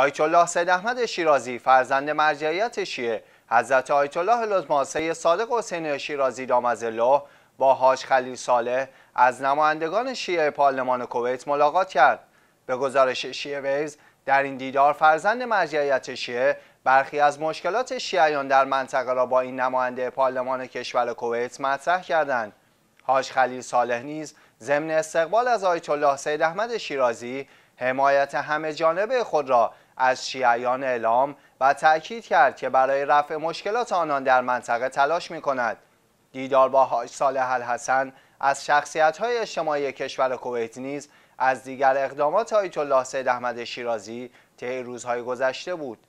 آیت الله سید احمد شیرازی فرزند مرجعیت شیعه حضرت آیت الله لطماسه صادق حسین شیرازی از الله با حاج خلیل صالح از نمایندگان شیعه پارلمان کویت ملاقات کرد به گزارش شیعه ویز در این دیدار فرزند مرجعیت شیعه برخی از مشکلات شیعیان در منطقه را با این نماینده پارلمان کشور کویت مطرح کردند حاج خلیل صالح نیز ضمن استقبال از آیت الله سید احمد شیرازی حمایت همه جانبه خود را از شیعیان اعلام و تأکید کرد که برای رفع مشکلات آنان در منطقه تلاش می کند. دیدار با حاج صالح الحسن از شخصیت های اجتماعی کشور کویت نیز از دیگر اقدامات آیت الله سید احمد شیرازی طی روزهای گذشته بود.